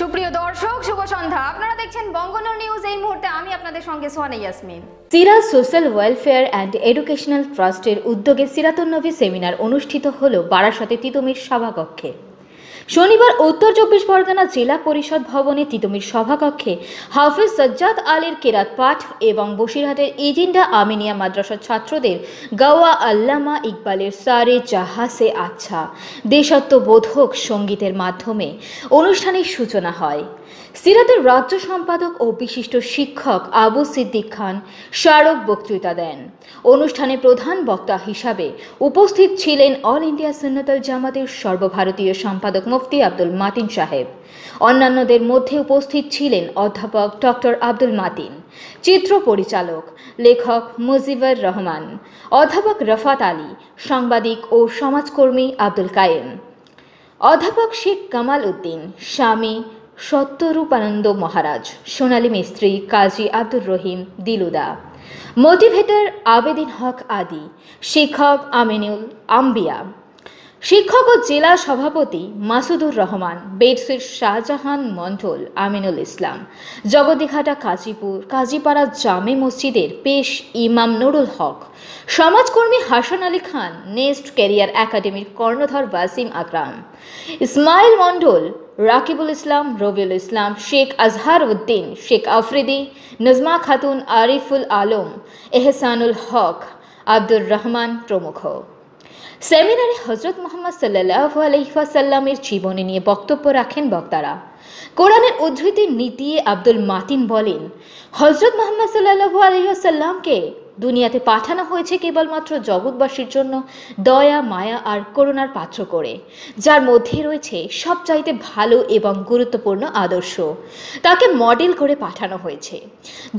সুপ্রিয় দর্শক শুভ সন্ধ্যা আপনারা দেখছেন বঙ্গন নিউজ এই মুহূর্তে আমি আপনাদের সঙ্গে Sohana Yasmin Siraj social welfare and educational ট্রাস্টের উদ্যোগে সিরাতুন্নবী সেমিনার অনুষ্ঠিত হল বারাসতে তিতুমির সভাকক্ষে শনিবার উত্তর চব্বিশ পরগনা জেলা পরিষদ ভবনে তিতুমির সভাকক্ষে হাফিজ সজ্জাদ আলীর কেরাত পাঠ এবং বসিরহাটের ইজিন্ডা আমিনিয়া মাদ্রাসার ছাত্রদের গাওয়া আল্লামা ইকবালের সারে জাহাসে আচ্ছা দেশাত্মবোধক সঙ্গীতের মাধ্যমে অনুষ্ঠানের সূচনা হয় সিরাতের রাজ্য সম্পাদক ও বিশিষ্ট শিক্ষক আবু সিদ্দিক খান স্মারক বক্তৃতা দেন অনুষ্ঠানে প্রধান বক্তা হিসাবে উপস্থিত ছিলেন অল ইন্ডিয়া সুন্নতল জামাতের সর্বভারতীয় সম্পাদক মুফতি আব্দুল মাতিন সাহেব অন্যান্যদের মধ্যে উপস্থিত ছিলেন অধ্যাপক ডক্টর আব্দুল মাতিন চিত্র পরিচালক লেখক মুজিবর রহমান অধ্যাপক রফাত আলী সাংবাদিক ও সমাজকর্মী আব্দুল কায়েম অধ্যাপক শেখ কামাল উদ্দিন স্বামী সত্যরূপানন্দ মহারাজ সোনালী মিস্ত্রি কাজী আব্দুর রহিম দিলুদা মোটিভেটর আবেদিন হক আদি শিক্ষক আমিনুল আম্বিয়া শিক্ষক ও জেলা সভাপতি মাসুদুর রহমান বেডসির শাহজাহান মন্ডল আমিনুল ইসলাম জগদীঘাটা কাজীপুর কাজীপাড়া জামে মসজিদের পেশ ইমাম নুরুল হক সমাজকর্মী হাসান আলী খান নেস্ট ক্যারিয়ার একাডেমির কর্ণধর ওয়াসিম আকরাম ইসমাইল মন্ডল রাকিবুল ইসলাম রবিউল ইসলাম শেখ আজহার উদ্দিন শেখ আফ্রিদি নজমা খাতুন আরিফুল আলম এহসানুল হক আব্দুর রহমান প্রমুখ সেমিনারে হজরত মোহাম্মদ সাল্লাহ আলহিফাসাল্লামের জীবনী নিয়ে বক্তব্য রাখেন বক্তারা কোরআনের উদ্ধৃতির নীতি আব্দুল মাতিন বলেন হজরত মোহাম্মদ সাল্লাহ আলহিহাসাল্লামকে দুনিয়াতে পাঠানো হয়েছে কেবলমাত্র জগৎবাসীর জন্য দয়া মায়া আর করুণার পাত্র করে যার মধ্যে রয়েছে সবচাইতে ভালো এবং গুরুত্বপূর্ণ আদর্শ তাকে মডেল করে পাঠানো হয়েছে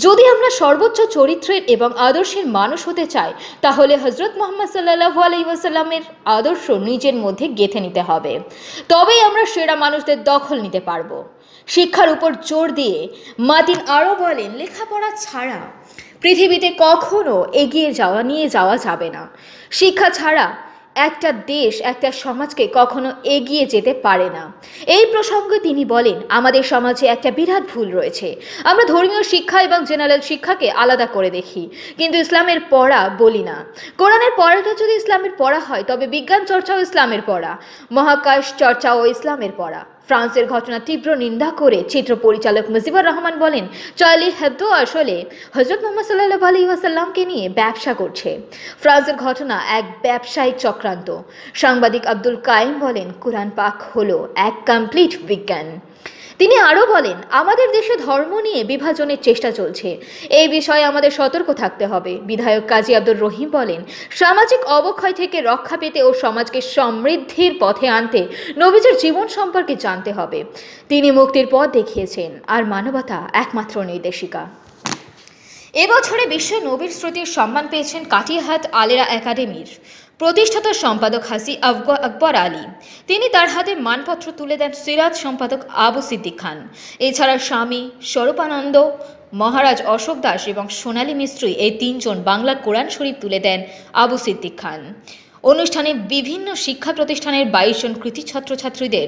যদি আমরা সর্বোচ্চ চরিত্রের এবং আদর্শের মানুষ হতে চাই তাহলে হজরত মোহাম্মদ সাল্লাহু আলহিহাসাল্লামের আদর্শ নিজের মধ্যে গেঁথে নিতে হবে তবেই আমরা সেরা মানুষদের দখল নিতে পারবো শিক্ষার উপর জোর দিয়ে মাদিন আরও বলেন লেখাপড়া ছাড়া পৃথিবীতে কখনো এগিয়ে যাওয়া নিয়ে যাওয়া যাবে না শিক্ষা ছাড়া একটা দেশ একটা সমাজকে কখনো এগিয়ে যেতে পারে না এই প্রসঙ্গে তিনি বলেন আমাদের সমাজে একটা বিরাট ভুল রয়েছে আমরা ধর্মীয় শিক্ষা এবং জেনারেল শিক্ষাকে আলাদা করে দেখি কিন্তু ইসলামের পড়া বলি না কোরআনের পড়াটা যদি ইসলামের পড়া হয় তবে বিজ্ঞান চর্চাও ইসলামের পড়া মহাকাশ চর্চাও ইসলামের পড়া ফ্রান্সের ঘটনা তীব্র নিন্দা করে চিত্র পরিচালক মুজিবুর রহমান বলেন চয়ালি হেদ্দো আসলে হজরত মোহাম্মদ সাল্লাহ আলী ওয়াসাল্লামকে নিয়ে ব্যবসা করছে ফ্রান্সের ঘটনা এক ব্যবসায়িক চক্রান্ত সাংবাদিক আব্দুল কায়েম বলেন কোরআন পাক হলো এক কমপ্লিট বিজ্ঞান তিনি আরও বলেন আমাদের দেশে ধর্ম নিয়ে বিভাজনের চেষ্টা চলছে এই বিষয়ে আমাদের সতর্ক থাকতে হবে বিধায়ক কাজী আব্দুর রহিম বলেন সামাজিক অবক্ষয় থেকে রক্ষা পেতে ও সমাজকে সমৃদ্ধির পথে আনতে নবীজের জীবন সম্পর্কে জানতে হবে তিনি মুক্তির পথ দেখিয়েছেন আর মানবতা একমাত্র নির্দেশিকা এবছরে বিশ্ব নবীর স্মৃতির সম্মান পেয়েছেন কাটিয়াহাট আলেরা একাডেমির প্রতিষ্ঠাতা সম্পাদক হাসি আকবর আলী তিনি তার হাতে মানপত্র তুলে দেন সিরাজ সম্পাদক আবু সিদ্দিক খান এছাড়া স্বামী স্বরূপানন্দ মহারাজ অশোক দাস এবং সোনালী মিশ্রই এই তিনজন বাংলা কোরআন শরীফ তুলে দেন আবু সিদ্দিক খান অনুষ্ঠানে বিভিন্ন শিক্ষা প্রতিষ্ঠানের বাইশ জন কৃতি ছাত্রছাত্রীদের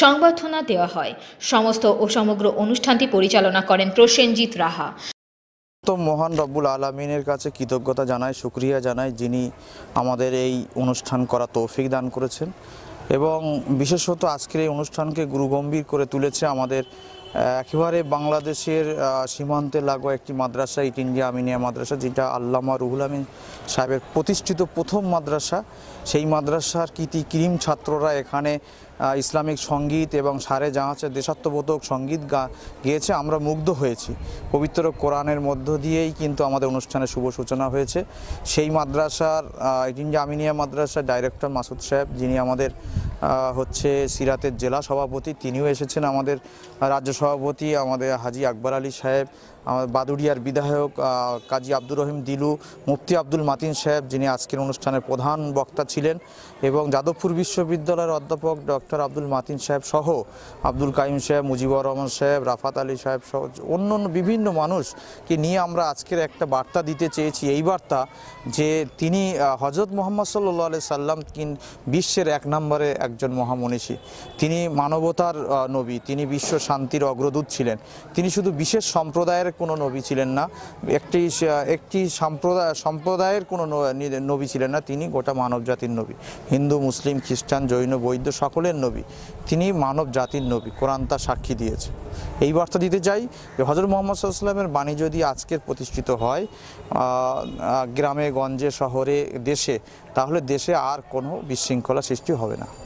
সংবর্ধনা দেওয়া হয় সমস্ত ও সমগ্র অনুষ্ঠানটি পরিচালনা করেন প্রসেনজিৎ রাহা তো মহান রব্বুল আলমিনের কাছে কৃতজ্ঞতা জানাই সুক্রিয়া জানাই যিনি আমাদের এই অনুষ্ঠান করা তৌফিক দান করেছেন এবং বিশেষত আজকের এই অনুষ্ঠানকে গুরুগম্ভীর করে তুলেছে আমাদের একেবারে বাংলাদেশের সীমান্তে লাগোয়া একটি মাদ্রাসা ইট ইন্ডিয়া আমিনিয়া মাদ্রাসা যেটা আল্লামা রুহুল আমিন সাহেবের প্রতিষ্ঠিত প্রথম মাদ্রাসা সেই মাদ্রাসার কৃতি ক্রিম ছাত্ররা এখানে ইসলামিক সঙ্গীত এবং সারে জাহাজের দেশাত্মবোধক সঙ্গীত গা গিয়েছে আমরা মুগ্ধ হয়েছি পবিত্র কোরআনের মধ্য দিয়েই কিন্তু আমাদের অনুষ্ঠানের শুভ সূচনা হয়েছে সেই মাদ্রাসার ইট ইন্ডিয়া আমিনিয়া মাদ্রাসার ডাইরেক্টর মাসুদ সাহেব যিনি আমাদের হচ্ছে সিরাতের জেলা সভাপতি তিনিও এসেছেন আমাদের রাজ্য সভাপতি আমাদের হাজি আকবর আলী সাহেব বাদুড়িয়ার বিধায়ক কাজী আব্দুর রহিম দিলু মুফতি আব্দুল মাতিন সাহেব যিনি আজকের অনুষ্ঠানের প্রধান বক্তা ছিলেন এবং যাদবপুর বিশ্ববিদ্যালয়ের অধ্যাপক ডক্টর আব্দুল মাতিন সাহেব সহ আব্দুল কাইম সাহেব মুজিবুর রহমান সাহেব রাফাত আলী সাহেব সহ অন্য অন্য বিভিন্ন মানুষকে নিয়ে আমরা আজকের একটা বার্তা দিতে চেয়েছি এই বার্তা যে তিনি হজরত মোহাম্মদ সাল্লু আলি সাল্লাম কিন বিশ্বের এক নম্বরে একজন মহামনীষী তিনি মানবতার নবী তিনি বিশ্ব শান্তির অগ্রদূত ছিলেন তিনি শুধু বিশেষ সম্প্রদায়ের কোনো নবী ছিলেন না একটি একটি সম্প্রদায় সম্প্রদায়ের কোনো নবী ছিলেন না তিনি গোটা মানব জাতির নবী হিন্দু মুসলিম খ্রিস্টান জৈন বৈদ্য সকলের নবী তিনি মানব জাতির নবী কোরআন তার সাক্ষী দিয়েছে এই বার্তা দিতে চাই যে হজরত মোহাম্মদ সাল্লামের বাণী যদি আজকের প্রতিষ্ঠিত হয় গ্রামে গঞ্জে শহরে দেশে তাহলে দেশে আর কোনো বিশৃঙ্খলা সৃষ্টি হবে না